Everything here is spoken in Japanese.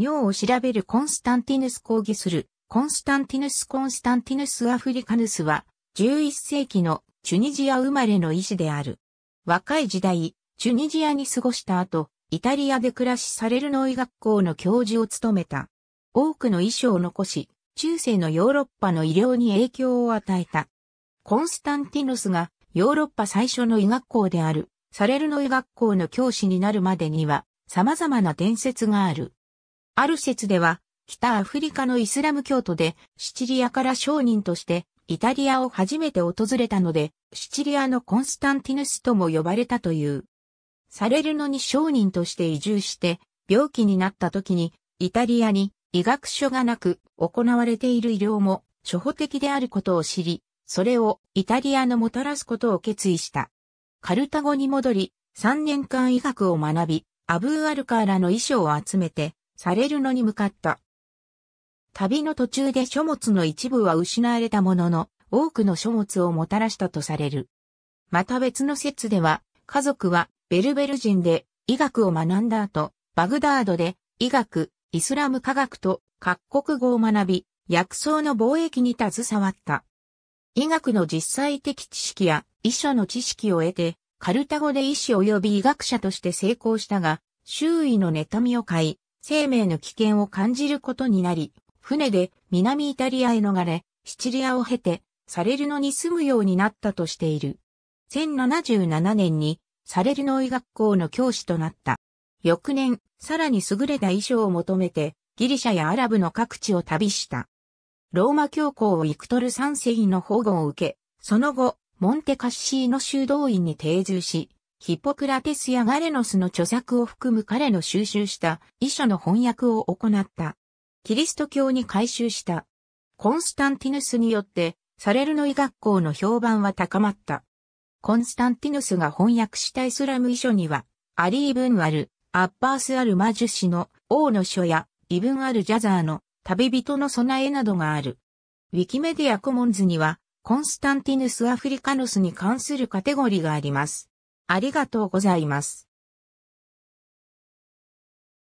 尿を調べるコンスタンティヌス抗議する、コンスタンティヌス・コンスタンティヌス・アフリカヌスは、11世紀のチュニジア生まれの医師である。若い時代、チュニジアに過ごした後、イタリアで暮らしサレルノ医学校の教授を務めた。多くの遺書を残し、中世のヨーロッパの医療に影響を与えた。コンスタンティヌスがヨーロッパ最初の医学校であるサレルノ医学校の教師になるまでには様々な伝説がある。ある説では、北アフリカのイスラム教徒で、シチリアから商人として、イタリアを初めて訪れたので、シチリアのコンスタンティヌスとも呼ばれたという。サレルノに商人として移住して、病気になった時に、イタリアに医学書がなく行われている医療も初歩的であることを知り、それをイタリアのもたらすことを決意した。カルタゴに戻り、3年間医学を学び、アブーアルカーラの遺書を集めて、されるのに向かった。旅の途中で書物の一部は失われたものの、多くの書物をもたらしたとされる。また別の説では、家族はベルベル人で医学を学んだ後、バグダードで医学、イスラム科学と各国語を学び、薬草の貿易に携わった。医学の実際的知識や医書の知識を得て、カルタ語で医師及び医学者として成功したが、周囲の妬みを買い、生命の危険を感じることになり、船で南イタリアへ逃れ、シチリアを経て、サレルノに住むようになったとしている。1077年にサレルノ医学校の教師となった。翌年、さらに優れた衣装を求めて、ギリシャやアラブの各地を旅した。ローマ教皇をイクトル三世の保護を受け、その後、モンテカッシーノ修道院に定住し、ヒポクラテスやガレノスの著作を含む彼の収集した遺書の翻訳を行った。キリスト教に改修した。コンスタンティヌスによって、サレルノイ学校の評判は高まった。コンスタンティヌスが翻訳したイスラム遺書には、アリー・ブン・アル、アッバース・アル・マジュ氏の王の書や、イブン・アル・ジャザーの旅人の備えなどがある。ウィキメディアコモンズには、コンスタンティヌス・アフリカノスに関するカテゴリーがあります。ありがとうございます。